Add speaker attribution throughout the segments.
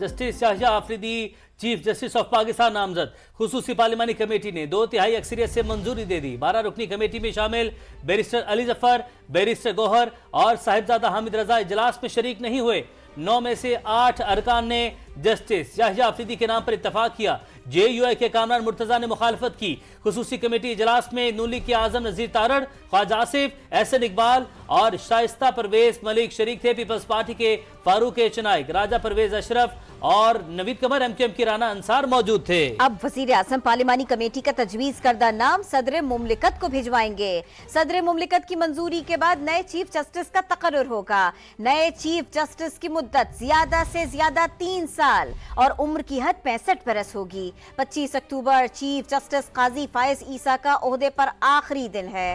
Speaker 1: justice शाहजहा Afridi chief justice of Pakistan नामजद खसूसी पार्लिमानी कमेटी ने दो तिहाई अक्सरियत से मंजूरी दे दी बारह रुकनी कमेटी में शामिल बैरिस्टर अली जफर बैरिस्टर गोहर और साहिबजादा हामिद रजा इजलास में शरीक नहीं हुए नौ में से आठ अरकान ने जस्टिस शाहजहा आफरीदी के नाम पर इतफाक किया जे यू आई के कामरान मुर्तजा ने मुखालफत की खसूसी कमेटी इजलास में नूली के आजम नजीर तारड़ ख्वाजा आसिफ एहसन इकबाल और शाइस्ता परवेज मलिक शरीक थे पीपल्स पार्टी के फारूक चनाइक राजा परवेज अशरफ और नवीद कमर एम के राना अंसार मौजूद थे
Speaker 2: अब वजीर आजम पार्लिमानी कमेटी का तजवीज करदा नाम सदर मुमलिकत को भिजवाएंगे सदर मुमलिकत की मंजूरी के बाद नए चीफ जस्टिस का तकर होगा नए चीफ जस्टिस की मुद्दत ज्यादा से ज्यादा तीन साल और उम्र की हद पैंसठ बरस होगी पच्चीस अक्टूबर चीफ जस्टिस काजी फायज ईसा का आखिरी दिन है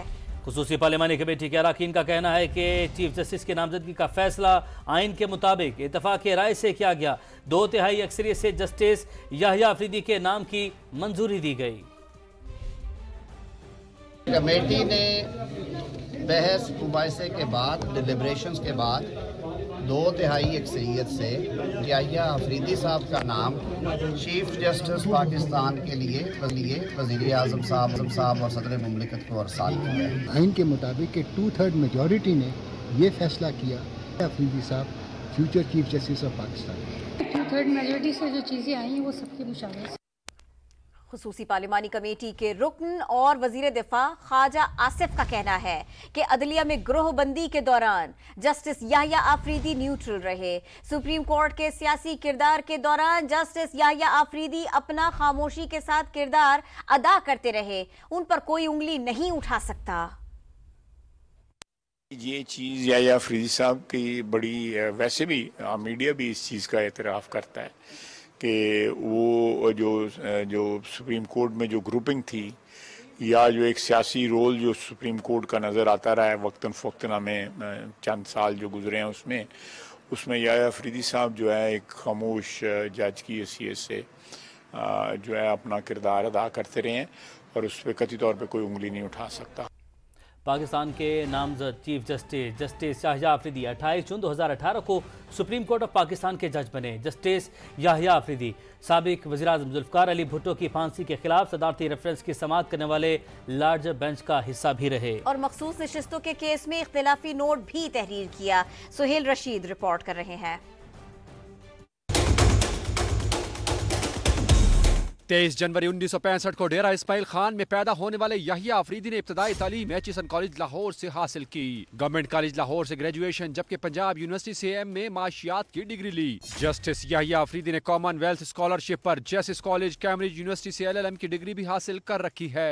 Speaker 1: खसूसी पार्लिमानी कमेटी के अरकान का कहना है कि चीफ जस्टिस की नामजदगी का फैसला आइन के मुताबिक इतफाक़ राय से किया गया दो तिहाई अक्सरियत से जस्टिस याहिया अफरीदी के नाम की मंजूरी दी गई कमेटी ने बहस मुबासे के बाद डिलिब्रेशन के बाद दो तिहाई अक्सरीत से जिया आफरीदी साहब का नाम चीफ जस्टिस पाकिस्तान के लिए लिए वजीर अजम साहब साहब और सदर ममलिकत को अरसाल किया आइन के मुताबिक टू थर्ड मेजॉरिटी ने यह फैसला किया अफरीदी साहब future chief justice of Pakistan two
Speaker 2: third majority से जो चीज़ें आई हैं वो सबके मुशावर खसूसी पार्लिमानी कमेटी के रुकन और वजीर दिफा ख्वाजा आसिफ का कहना है कि अदलिया में ग्रोहबंदी के दौरान जस्टिस याहिया आफरीदी न्यूट्रल रहे सुप्रीम कोर्ट के सियासी किरदार के दौरान जस्टिस याहिया आफरीदी अपना खामोशी के साथ किरदार अदा करते रहे उन पर कोई उंगली नहीं उठा सकता
Speaker 3: ये चीज़ याहिया फ्रीदी साहब की बड़ी वैसे भी मीडिया भी इस चीज़ का एतराफ़ करता है कि वो जो जो सुप्रीम कोर्ट में जो ग्रुपिंग थी या जो एक सियासी रोल जो सुप्रीम कोर्ट का नज़र आता रहा है वक्ता फ़क्तना में चंद साल जो गुजरे हैं उसमें उसमें या अफरीदी साहब जो है एक खामोश जज की हैसीत से जो है अपना किरदार अदा करते रहे हैं और उस पर कथित तौर पर कोई उंगली नहीं उठा सकता
Speaker 1: पाकिस्तान के नामजद चीफ जस्टिस जस्टिस शाहजा आफरीदी 28 जून 2018 को सुप्रीम कोर्ट ऑफ पाकिस्तान के जज बने जस्टिस याहिया आफरीदी सबक वजी अजम जुल्फकार अली भुट्टो की फांसी के खिलाफ सदारती रेफरेंस की समाप्त करने वाले लार्जर बेंच का हिस्सा भी रहे
Speaker 2: और मखसूस नशस्तों के केस में इख्तलाफी नोट भी तहरीर किया सुहेल रशीद रिपोर्ट कर रहे हैं
Speaker 4: तेईस जनवरी उन्नीस सौ पैंसठ को डेरा इसमाइल खान में पैदा होने वाले यहिया अफरीदी ने इब्तदाई तालीम एचिसन कॉलेज लाहौर से हासिल की गवर्नमेंट कॉलेज लाहौर से ग्रेजुएशन जबकि पंजाब यूनिवर्सिटी से एम ए माशियात की डिग्री ली जस्टिस यहिया अफरीदी ने कॉमनवेल्थ स्कॉलरशिप पर जेसिस कॉलेज कैम्ब्रिज यूनिवर्सिटी से एल एल एम की डिग्री भी हासिल कर रखी है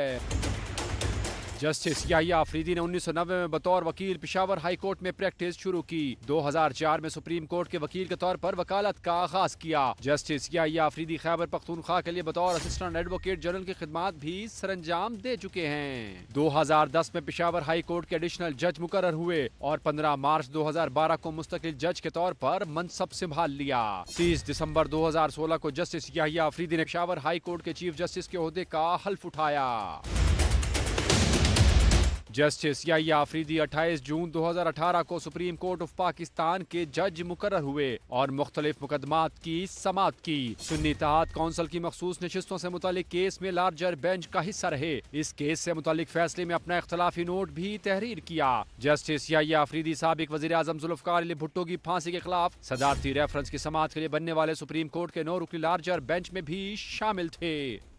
Speaker 4: जस्टिस याया अफरीदी ने 1990 में बतौर वकील पिशावर हाई कोर्ट में प्रैक्टिस शुरू की 2004 में सुप्रीम कोर्ट के वकील के तौर पर वकालत का आगाज किया जस्टिस याया अफरीदी खैबर पख्तूनख्वा के लिए बतौर असिस्टेंट एडवोकेट जनरल की खिदमत भी सरंजाम दे चुके हैं 2010 में पिशावर हाई कोर्ट के एडिशनल जज मुकर हुए और पंद्रह मार्च बारह को मुस्तकिल जज के तौर पर मनसब संभाल लिया तीस दिसंबर सोलह को जस्टिस याहिया अफरीदी ने पिशावर हाई कोर्ट के चीफ जस्टिस के अहदे का हल्फ उठाया जस्टिस या आफरीदी 28 जून 2018 को सुप्रीम कोर्ट ऑफ पाकिस्तान के जज मुकर हुए और मुख्तलिफ मुकदमात की समात की सुन्नी तहत कौंसिल की मखसूस नशस्तों से मुतल केस में लार्जर बेंच का हिस्सा रहे इस केस से मुतल फैसले में अपना इख्तलाफी नोट भी तहरीर किया जस्टिस या आफरीदी सबक वजी अजम जुल्फकार अली भुट्टो की फांसी के खिलाफ सदारती रेफरेंस की समात के लिए बनने वाले सुप्रीम कोर्ट के नौ रुकी लार्जर बेंच में भी शामिल थे